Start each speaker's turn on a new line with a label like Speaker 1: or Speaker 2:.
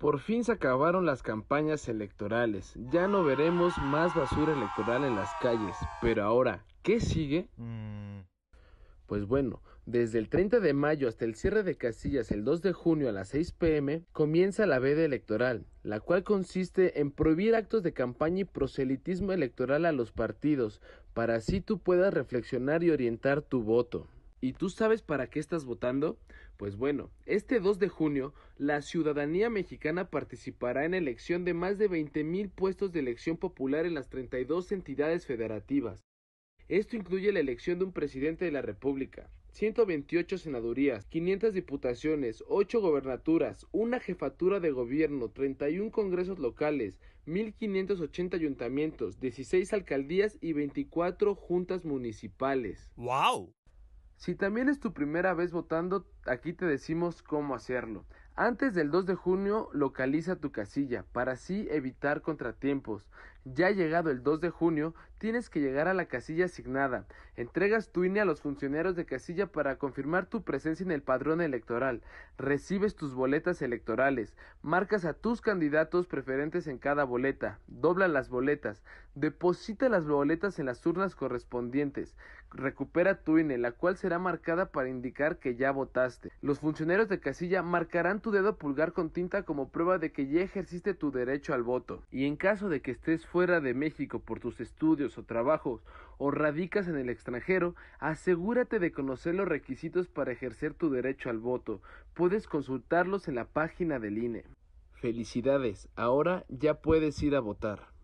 Speaker 1: Por fin se acabaron las campañas electorales, ya no veremos más basura electoral en las calles, pero ahora, ¿qué sigue? Mm. Pues bueno, desde el 30 de mayo hasta el cierre de casillas el 2 de junio a las 6 pm comienza la veda electoral, la cual consiste en prohibir actos de campaña y proselitismo electoral a los partidos, para así tú puedas reflexionar y orientar tu voto. ¿Y tú sabes para qué estás votando? Pues bueno, este 2 de junio la ciudadanía mexicana participará en elección de más de 20.000 mil puestos de elección popular en las 32 entidades federativas. Esto incluye la elección de un presidente de la República, 128 senadurías, 500 diputaciones, 8 gobernaturas, una jefatura de gobierno, 31 congresos locales, 1580 ayuntamientos, 16 alcaldías y 24 juntas municipales. ¡Wow! Si también es tu primera vez votando, aquí te decimos cómo hacerlo. Antes del 2 de junio, localiza tu casilla para así evitar contratiempos. Ya llegado el 2 de junio, Tienes que llegar a la casilla asignada. Entregas tu INE a los funcionarios de casilla para confirmar tu presencia en el padrón electoral. Recibes tus boletas electorales. Marcas a tus candidatos preferentes en cada boleta. Dobla las boletas. Deposita las boletas en las urnas correspondientes. Recupera tu INE, la cual será marcada para indicar que ya votaste. Los funcionarios de casilla marcarán tu dedo pulgar con tinta como prueba de que ya ejerciste tu derecho al voto. Y en caso de que estés fuera de México por tus estudios, o trabajos o radicas en el extranjero, asegúrate de conocer los requisitos para ejercer tu derecho al voto. Puedes consultarlos en la página del INE. Felicidades, ahora ya puedes ir a votar.